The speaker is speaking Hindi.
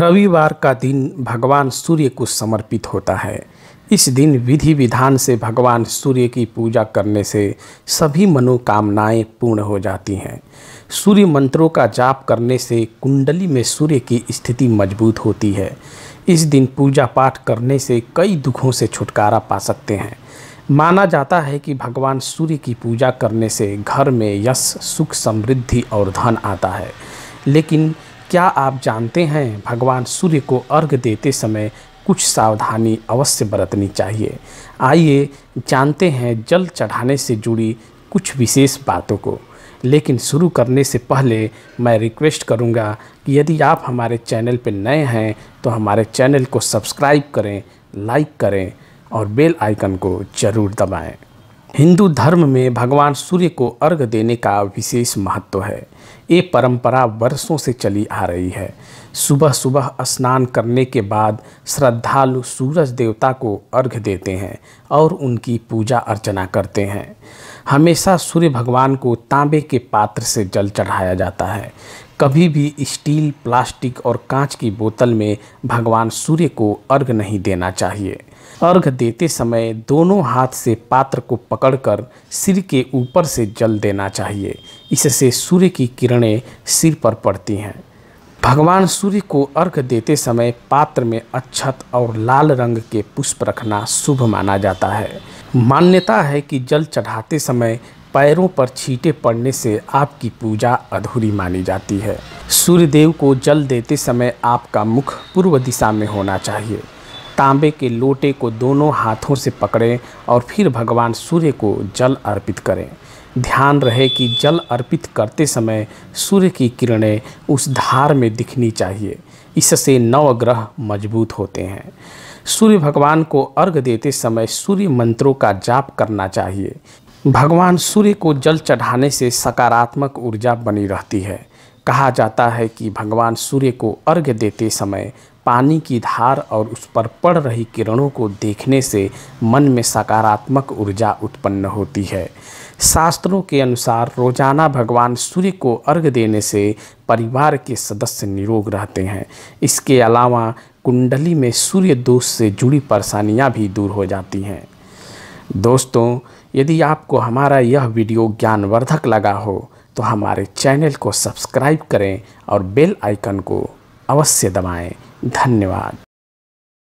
रविवार का दिन भगवान सूर्य को समर्पित होता है इस दिन विधि विधान से भगवान सूर्य की पूजा करने से सभी मनोकामनाएं पूर्ण हो जाती हैं सूर्य मंत्रों का जाप करने से कुंडली में सूर्य की स्थिति मजबूत होती है इस दिन पूजा पाठ करने से कई दुखों से छुटकारा पा सकते हैं माना जाता है कि भगवान सूर्य की पूजा करने से घर में यश सुख समृद्धि और धन आता है लेकिन क्या आप जानते हैं भगवान सूर्य को अर्घ देते समय कुछ सावधानी अवश्य बरतनी चाहिए आइए जानते हैं जल चढ़ाने से जुड़ी कुछ विशेष बातों को लेकिन शुरू करने से पहले मैं रिक्वेस्ट करूंगा कि यदि आप हमारे चैनल पर नए हैं तो हमारे चैनल को सब्सक्राइब करें लाइक करें और बेल आइकन को ज़रूर दबाएं हिंदू धर्म में भगवान सूर्य को अर्घ देने का विशेष महत्व है ये परंपरा वर्षों से चली आ रही है सुबह सुबह स्नान करने के बाद श्रद्धालु सूरज देवता को अर्घ देते हैं और उनकी पूजा अर्चना करते हैं हमेशा सूर्य भगवान को तांबे के पात्र से जल चढ़ाया जाता है कभी भी स्टील प्लास्टिक और कांच की बोतल में भगवान सूर्य को अर्घ नहीं देना चाहिए अर्घ देते समय दोनों हाथ से पात्र को पकड़कर सिर के ऊपर से जल देना चाहिए इससे सूर्य की किरणें सिर पर पड़ती हैं भगवान सूर्य को अर्घ देते समय पात्र में अच्छत और लाल रंग के पुष्प रखना शुभ माना जाता है मान्यता है कि जल चढ़ाते समय पैरों पर छींटे पड़ने से आपकी पूजा अधूरी मानी जाती है सूर्यदेव को जल देते समय आपका मुख पूर्व दिशा में होना चाहिए तांबे के लोटे को दोनों हाथों से पकड़ें और फिर भगवान सूर्य को जल अर्पित करें ध्यान रहे कि जल अर्पित करते समय सूर्य की किरणें उस धार में दिखनी चाहिए इससे नवग्रह मजबूत होते हैं सूर्य भगवान को अर्घ देते समय सूर्य मंत्रों का जाप करना चाहिए भगवान सूर्य को जल चढ़ाने से सकारात्मक ऊर्जा बनी रहती है कहा जाता है कि भगवान सूर्य को अर्घ्य देते समय पानी की धार और उस पर पड़ रही किरणों को देखने से मन में सकारात्मक ऊर्जा उत्पन्न होती है शास्त्रों के अनुसार रोजाना भगवान सूर्य को अर्घ्य देने से परिवार के सदस्य निरोग रहते हैं इसके अलावा कुंडली में सूर्य दोष से जुड़ी परेशानियां भी दूर हो जाती हैं दोस्तों यदि आपको हमारा यह वीडियो ज्ञानवर्धक लगा हो तो हमारे चैनल को सब्सक्राइब करें और बेल आइकन को अवश्य दबाएं धन्यवाद